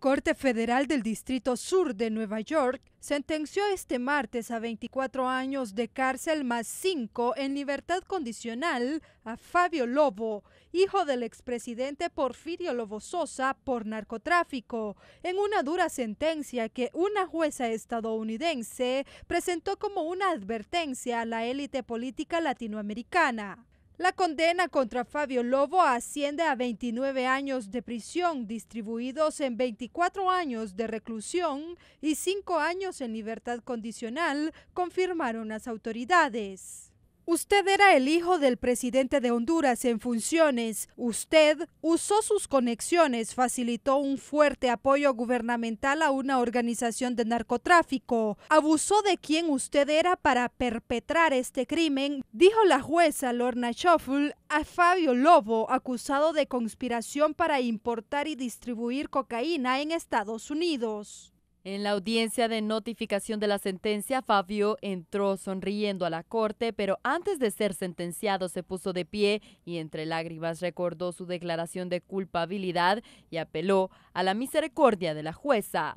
Corte Federal del Distrito Sur de Nueva York sentenció este martes a 24 años de cárcel más 5 en libertad condicional a Fabio Lobo, hijo del expresidente Porfirio Lobo Sosa, por narcotráfico, en una dura sentencia que una jueza estadounidense presentó como una advertencia a la élite política latinoamericana. La condena contra Fabio Lobo asciende a 29 años de prisión, distribuidos en 24 años de reclusión y 5 años en libertad condicional, confirmaron las autoridades. Usted era el hijo del presidente de Honduras en funciones. Usted usó sus conexiones, facilitó un fuerte apoyo gubernamental a una organización de narcotráfico, abusó de quien usted era para perpetrar este crimen, dijo la jueza Lorna Schoffel a Fabio Lobo, acusado de conspiración para importar y distribuir cocaína en Estados Unidos. En la audiencia de notificación de la sentencia, Fabio entró sonriendo a la corte, pero antes de ser sentenciado se puso de pie y entre lágrimas recordó su declaración de culpabilidad y apeló a la misericordia de la jueza.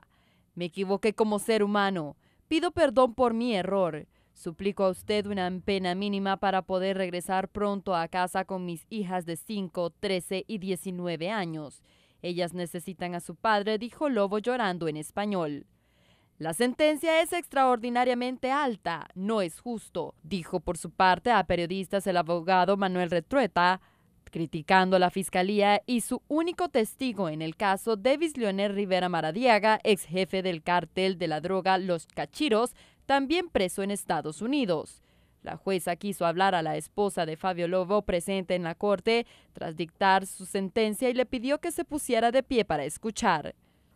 Me equivoqué como ser humano. Pido perdón por mi error. Suplico a usted una pena mínima para poder regresar pronto a casa con mis hijas de 5, 13 y 19 años. Ellas necesitan a su padre, dijo Lobo llorando en español. La sentencia es extraordinariamente alta, no es justo, dijo por su parte a periodistas el abogado Manuel Retrueta, criticando a la fiscalía y su único testigo en el caso, Davis Leonel Rivera Maradiaga, ex jefe del cártel de la droga Los Cachiros, también preso en Estados Unidos. La jueza quiso hablar a la esposa de Fabio Lobo presente en la corte tras dictar su sentencia y le pidió que se pusiera de pie para escuchar.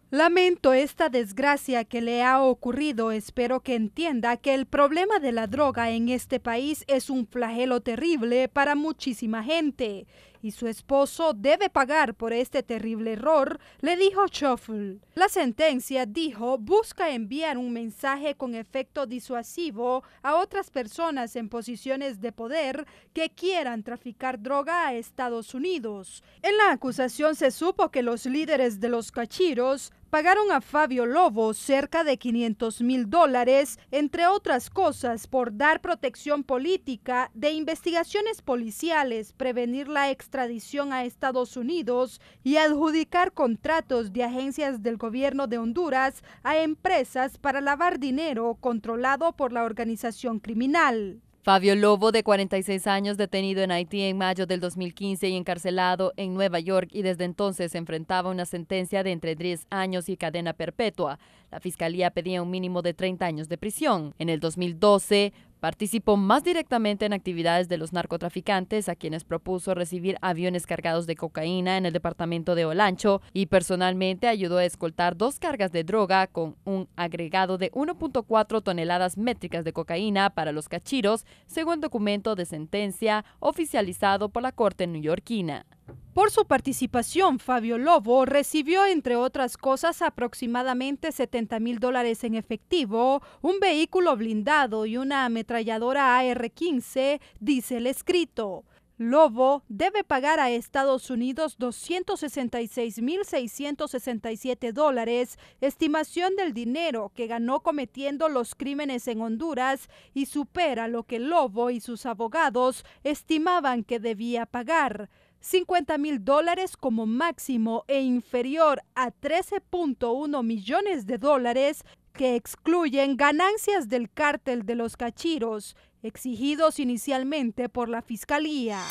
Lamento esta desgracia que le ha ocurrido. Espero que entienda que el problema de la droga en este país es un flagelo terrible para muchísima gente y su esposo debe pagar por este terrible error, le dijo Schoffel. La sentencia, dijo, busca enviar un mensaje con efecto disuasivo a otras personas en posiciones de poder que quieran traficar droga a Estados Unidos. En la acusación se supo que los líderes de los cachiros pagaron a Fabio Lobo cerca de 500 mil dólares, entre otras cosas, por dar protección política de investigaciones policiales, prevenir la extradición a Estados Unidos y adjudicar contratos de agencias del gobierno de Honduras a empresas para lavar dinero controlado por la organización criminal. Fabio Lobo, de 46 años, detenido en Haití en mayo del 2015 y encarcelado en Nueva York y desde entonces enfrentaba una sentencia de entre 10 años y cadena perpetua. La fiscalía pedía un mínimo de 30 años de prisión. En el 2012, Participó más directamente en actividades de los narcotraficantes, a quienes propuso recibir aviones cargados de cocaína en el departamento de Olancho y personalmente ayudó a escoltar dos cargas de droga con un agregado de 1.4 toneladas métricas de cocaína para los cachiros, según documento de sentencia oficializado por la Corte Yorkina. Por su participación, Fabio Lobo recibió, entre otras cosas, aproximadamente 70 mil dólares en efectivo, un vehículo blindado y una ametralladora AR-15, dice el escrito. Lobo debe pagar a Estados Unidos 266.667 dólares, estimación del dinero que ganó cometiendo los crímenes en Honduras y supera lo que Lobo y sus abogados estimaban que debía pagar. 50 mil dólares como máximo e inferior a 13.1 millones de dólares que excluyen ganancias del cártel de los cachiros, exigidos inicialmente por la Fiscalía.